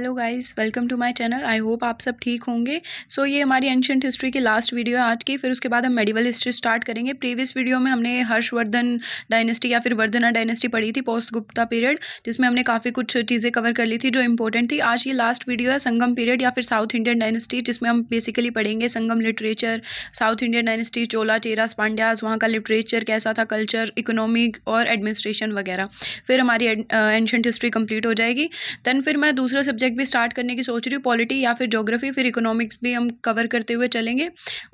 hello guys welcome to my channel I hope आप सब ठीक होंगे सो so, ये हमारी एंशंट हिस्ट्री की लास्ट वीडियो है आज की फिर उसके बाद हम मेडिवल हिस्ट्री स्टार्ट करेंगे प्रीवियस वीडियो में हमने हर्षवर्धन डायनेस्टी या फिर वर्धना डायनेस्टी पढ़ी थी पोस्ट गुप्ता पीरियड जिसमें हमने काफ़ी कुछ चीज़ें कवर कर ली थी जो इंपॉर्टेंट थी आज ये लास्ट वीडियो है संगम पीरियड या फिर साउथ इंडियन डायनेस्टी जिसमें हम बेसिकली पढ़ेंगे Sangam literature south Indian dynasty Chola Cheras Pandyas वहाँ का लिटरेचर कैसा था कल्चर इकोनॉमिक और एडमिनिस्ट्रेशन वगैरह फिर हमारी एंशंट हिस्ट्री कंप्लीट हो जाएगी दैन फिर मैं दूसरा सब्जेक्ट सब्जेक्ट भी स्टार्ट करने की सोच रही हूँ पॉलिटी या फिर जोग्राफी फिर इकोनॉमिक्स भी हम कवर करते हुए चलेंगे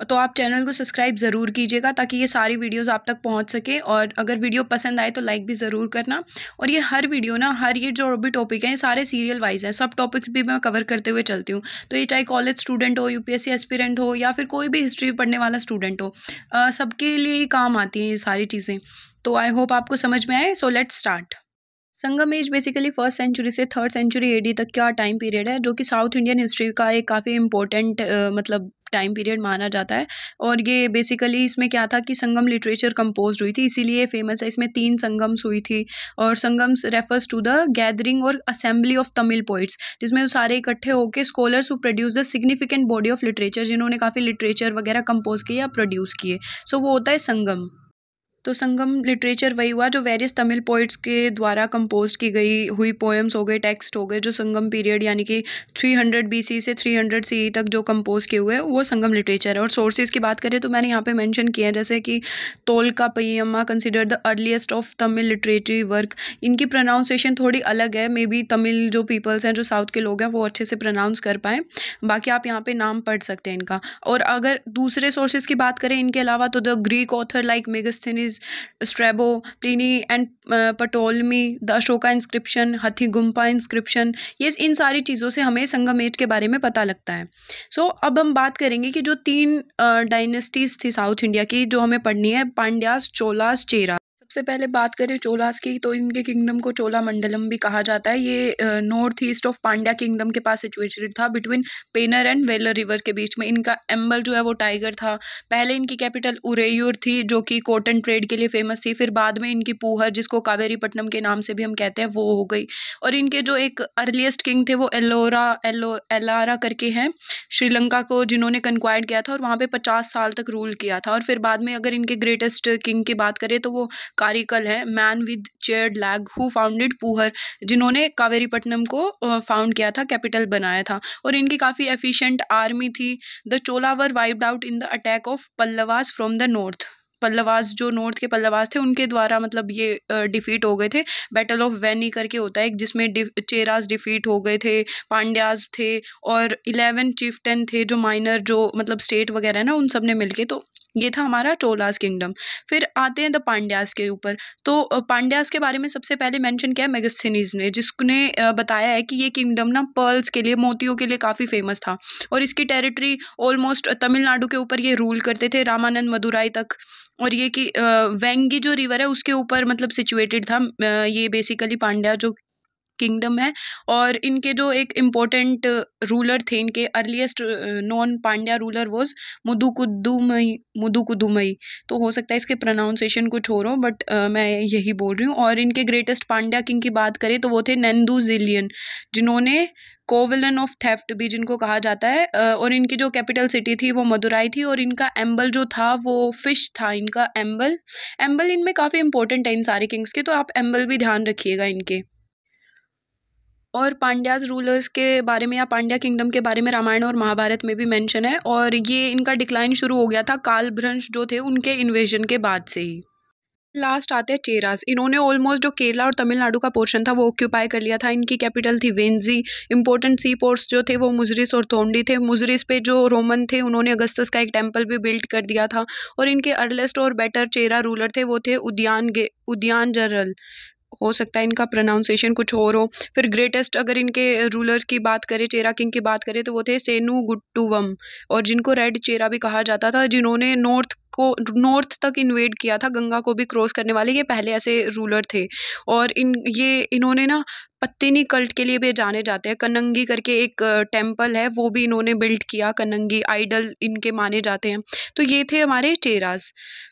तो आप चैनल को सब्सक्राइब ज़रूर कीजिएगा ताकि ये सारी वीडियोज़ आप तक पहुँच सके और अगर वीडियो पसंद आए तो लाइक भी ज़रूर करना और ये हर वीडियो ना हर ये जो भी टॉपिक हैं सारे सीरियल वाइज हैं सब टॉपिक्स भी मैं कवर करते हुए चलती हूँ तो ये चाहे कॉलेज स्टूडेंट हो यूपीएससी एस्पिरेंट हो या फिर कोई भी हिस्ट्री पढ़ने वाला स्टूडेंट हो सबके लिए ही काम आती हैं ये सारी चीज़ें तो आई होप आपको समझ में आए so let's start Sangam age basically first century से थर्ड सेंचुरी एडी तक का टाइम पीरियड है जो कि साउथ इंडियन हिस्ट्री का एक काफ़ी इंपॉर्टेंट मतलब टाइम पीरियड माना जाता है और ये बेसिकली इसमें क्या था कि संगम लिटरेचर कंपोज हुई थी इसीलिए फेमस है इसमें तीन संगम्स हुई थी और Sangams refers to the gathering और असेंबली ऑफ तमिल पोइट्स जिसमें वो सारे इकट्ठे होकर scholars who produce the significant body of literature जिन्होंने काफ़ी लिटरेचर वगैरह कंपोज किया प्रोड्यूस किए सो वो होता है संगम तो संगम लिटरेचर वही हुआ जो वेरियस तमिल पोइट्स के द्वारा कंपोज की गई हुई पोएम्स हो गए टेक्स्ट हो गए जो संगम पीरियड यानी कि 300 बीसी से 300 सीई तक जो कंपोज किए हुए वो संगम लिटरेचर है और सोर्सेज की बात करें तो मैंने यहाँ पे मेंशन किया है जैसे कि Tolkappiyam consider the earliest of Tamil literary work इनकी प्रोनाउंसिएशन थोड़ी अलग है मे बी तमिल जो पीपल्स हैं जो साउथ के लोग हैं वो अच्छे से प्रोनाउंस कर पाएँ बाकी आप यहाँ पर नाम पढ़ सकते हैं इनका और अगर दूसरे सोर्सेज की बात करें इनके अलावा तो the Greek author like Megasthenes Metamorphoses, Strabo Pliny and Ptolemy the Ashoka inscription Hathigumpha inscription ये इन सारी चीज़ों से हमें संगमेट के बारे में पता लगता है सो so, अब हम बात करेंगे कि जो तीन डायनेस्टीज़ uh, थी साउथ इंडिया की जो हमें पढ़नी है पांड्यास चोलास चेरा सबसे पहले बात करें चोलास की तो इनके किंगडम को चोला मंडलम भी कहा जाता है ये north east of Pandya kingdom के पास सिचुएटेड था between Penner and Vellar river के बीच में इनका एम्बल जो है वो टाइगर था पहले इनकी कैपिटल उरेयूर थी जो कि कॉटन ट्रेड के लिए फेमस थी फिर बाद में इनकी पूहर जिसको कावेरीपट्टनम के नाम से भी हम कहते हैं वो हो गई और इनके जो एक अर्लीस्ट किंग थे वो एलोरा एलो एलारा करके हैं श्रीलंका को जिन्होंने कंक्वायर किया था और वहाँ पर पचास साल तक रूल किया था और फिर बाद में अगर इनके ग्रेटेस्ट किंग की बात करें तो वो कारिकल हैं man with charred leg who founded Puhar जिन्होंने कावेरीपट्टनम को फाउंड किया था कैपिटल बनाया था और इनकी काफ़ी एफिशिएंट आर्मी थी the Chola were wiped out in the attack of Pallavas from the north Pallavas जो नॉर्थ के पल्लवास थे उनके द्वारा मतलब ये डिफ़ीट हो गए थे बैटल ऑफ वैनी करके होता है जिसमें चेराज डिफ़ीट हो गए थे पांड्याज थे और इलेवन चिफ्टन थे जो माइनर जो मतलब स्टेट वगैरह ना उन सब ने मिलके तो ये था हमारा चोलास किंगडम फिर आते हैं द पांड्यास के ऊपर तो पांड्यास के बारे में सबसे पहले मेंशन किया मेगस्थिनीज ने जिसने बताया है कि ये किंगडम ना पर्ल्स के लिए मोतियों के लिए काफ़ी फेमस था और इसकी टेरिटरी ऑलमोस्ट तमिलनाडु के ऊपर ये रूल करते थे रामानंद मदुराई तक और ये कि वेंगी जो रिवर है उसके ऊपर मतलब सिचुएटेड था ये बेसिकली पांड्या जो किंगडम है और इनके जो एक इम्पोर्टेंट रूलर थे इनके earliest known Pandya ruler was Mudukudumai Mudukudumai तो हो सकता है इसके प्रोनाउंसिएशन कुछ हो रहा हो बट मैं यही बोल रही हूँ और इनके ग्रेटेस्ट पांड्या किंग की बात करें तो वो थे नंदू जिलियन जिन्होंने कोवलन ऑफ थेफ्ट भी जिनको कहा जाता है और इनकी जो कैपिटल सिटी थी वो मदुराई थी और इनका एम्बल जो था वो फिश था इनका एम्बल एम्बल इनमें काफ़ी इंपॉर्टेंट है इन सारे किंग्स के तो आप एम्बल भी ध्यान रखिएगा इनके और पांड्याज रूलर्स के बारे में या पांड्या किंगडम के बारे में रामायण और महाभारत में भी मेंशन है और ये इनका डिक्लाइन शुरू हो गया था काल भ्रंश जो थे उनके इन्वेजन के बाद से ही लास्ट आते हैं चेरास इन्होंने ऑलमोस्ट जो केरला और तमिलनाडु का पोर्शन था वो ऑक्यूपाई कर लिया था इनकी कैपिटल थी वेंजी इंपॉर्टेंट सी पोर्ट्स जो थे वो मुजरिस और थोंडी थे मुजरिस पे जो रोमन थे उन्होंने अगस्तस का एक टेम्पल भी बिल्ड कर दिया था और इनके अर्लेस्ट और बेटर चेरा रूलर थे वो थे उद्यान उद्यान जनरल हो सकता है इनका प्रोनाउंसिएशन कुछ और हो फिर ग्रेटेस्ट अगर इनके रूलर्स की बात करें चेरा किंग की बात करें तो वो थे सेनु गुट्टुवम और जिनको रेड चेरा भी कहा जाता था जिन्होंने नॉर्थ को नॉर्थ तक इन्वेड किया था गंगा को भी क्रॉस करने वाले ये पहले ऐसे रूलर थे और इन ये इन्होंने ना पत्तिनी कल्ट के लिए भी जाने जाते हैं कनंगी करके एक टेम्पल है वो भी इन्होंने बिल्ड किया कनंगी आइडल इनके माने जाते हैं तो ये थे हमारे चेराज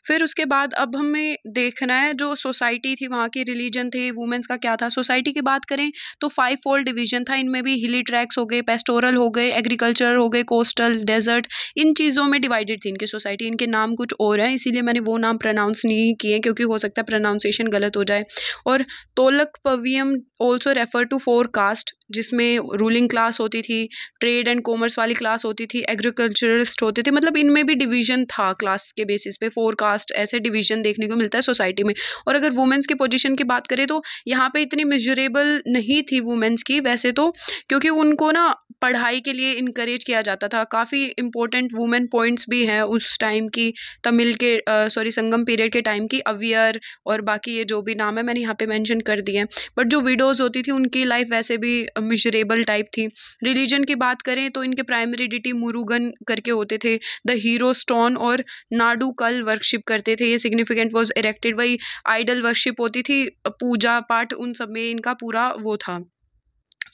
फिर उसके बाद अब हमें देखना है जो सोसाइटी थी वहाँ की रिलीजन थे वुमेंस का क्या था सोसाइटी की बात करें तो फाइव फोल्ड डिवीजन था इनमें भी हिली ट्रैक्स हो गए पेस्टोरल हो गए एग्रीकल्चर हो गए कोस्टल डेजर्ट इन चीज़ों में डिवाइडेड थी इनकी सोसाइटी इनके नाम कुछ और है इसीलिए मैंने वो नाम प्रोनाउंस नहीं किए क्योंकि हो सकता है प्रोनाउंसिएशन गलत हो जाए और Tolkappiyam also refer to four caste जिसमें रूलिंग क्लास होती थी ट्रेड एंड कॉमर्स वाली क्लास होती थी एग्रीकल्चरिस्ट होते थे मतलब इनमें भी डिवीजन था क्लास के बेसिस पे फोर कास्ट ऐसे डिवीजन देखने को मिलता है सोसाइटी में और अगर वुमेंस की पोजीशन की बात करें तो यहाँ पे इतनी मेजरेबल नहीं थी वुमेंस की वैसे तो क्योंकि उनको ना पढ़ाई के लिए इनक्रेज किया जाता था काफ़ी इंपॉर्टेंट वुमेन पॉइंट्स भी हैं उस टाइम की तमिल के सॉरी संगम पीरियड के टाइम की अवियर और बाकी ये जो भी नाम है मैंने यहाँ पे मेंशन कर दिए हैं बट जो विडोज़ होती थी उनकी लाइफ वैसे भी मिजरेबल टाइप थी रिलीजन की बात करें तो इनके प्राइमरी डिटी मुरुगन करके होते थे द हीरो स्टोन और नाडू कल वर्कशिप करते थे ये सिग्निफिकेंट वॉज इरेक्टेड वही आइडल वर्कशिप होती थी पूजा पाठ उन सब में इनका पूरा वो था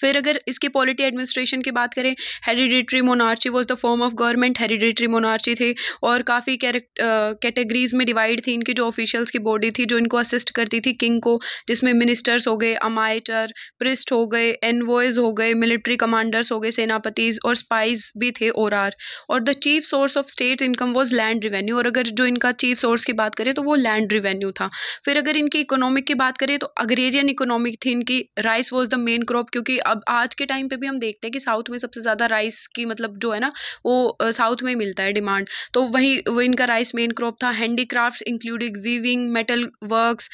फिर अगर इसके पॉलिटी एडमिनिस्ट्रेशन की बात करें hereditary monarchy was the form of government hereditary monarchy थे और काफ़ी कैटेगरीज में डिवाइड थी इनकी जो ऑफिशियल्स की बॉडी थी जो इनको असिस्ट करती थी किंग को जिसमें मिनिस्टर्स हो गए अमाइटर प्रिस्ट हो गए एनवॉयज हो गए मिलिट्री कमांडर्स हो गए सेनापतिज और स्पाइज भी थे और आर और the chief source of state income was land revenue और अगर जो इनका चीफ सोर्स की बात करें तो वो लैंड रिवेन्यू था फिर अगर इनकी इकोनॉमिक की बात करें तो अग्रेरियन इकोनॉमिक थी इनकी rice was the main crop क्योंकि अब आज के टाइम पे भी हम देखते हैं कि साउथ में सबसे ज़्यादा राइस की मतलब जो है ना वो साउथ में मिलता है डिमांड तो वही वो इनका राइस मेन क्रॉप था handicraft including weaving metal works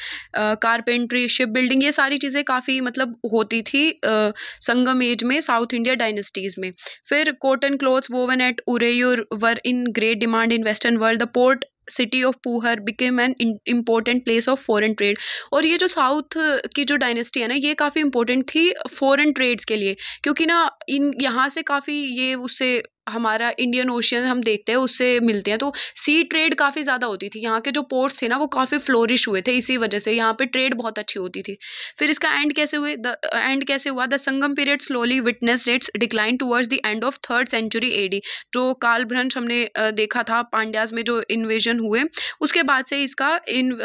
carpentry ship building ये सारी चीज़ें काफ़ी मतलब होती थी आ, संगम एज में साउथ इंडिया डायनेस्टीज़ में फिर cotton clothes woven at Uraiyur were in great demand in western world the port city of Puhar became an important place of foreign trade और ये जो साउथ की जो डायनेस्टी है ना ये काफ़ी इम्पोर्टेंट थी फॉरेन ट्रेड्स के लिए क्योंकि ना इन यहाँ से काफ़ी ये उससे हमारा इंडियन ओशियन हम देखते हैं उससे मिलते हैं तो सी ट्रेड काफ़ी ज़्यादा होती थी यहाँ के जो पोर्ट्स थे ना वो काफ़ी फ्लोरिश हुए थे इसी वजह से यहाँ पे ट्रेड बहुत अच्छी होती थी फिर इसका एंड कैसे हुए द एंड कैसे हुआ the Sangam period slowly witnessed its decline towards the end of third century ए जो कालभ्रंश हमने देखा था पांड्याज में जो इन्वेजन हुए उसके बाद से इसका इन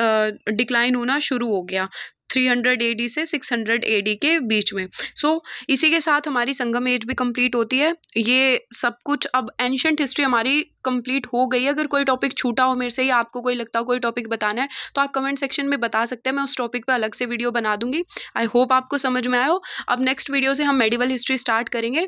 डिक्लाइन होना शुरू हो गया थ्री हंड्रेड ए डी से सिक्स हंड्रेड ए डी के बीच में सो so, इसी के साथ हमारी संगम एज भी कम्प्लीट होती है ये सब कुछ अब एंशंट हिस्ट्री हमारी कंप्लीट हो गई है अगर कोई टॉपिक छूटा हो मेरे से या आपको कोई लगता हो कोई टॉपिक बताना है तो आप कमेंट सेक्शन में बता सकते हैं मैं उस टॉपिक पर अलग से वीडियो बना दूंगी आई होप आपको समझ में आयो अब नेक्स्ट वीडियो से हम मेडिवल हिस्ट्री स्टार्ट करेंगे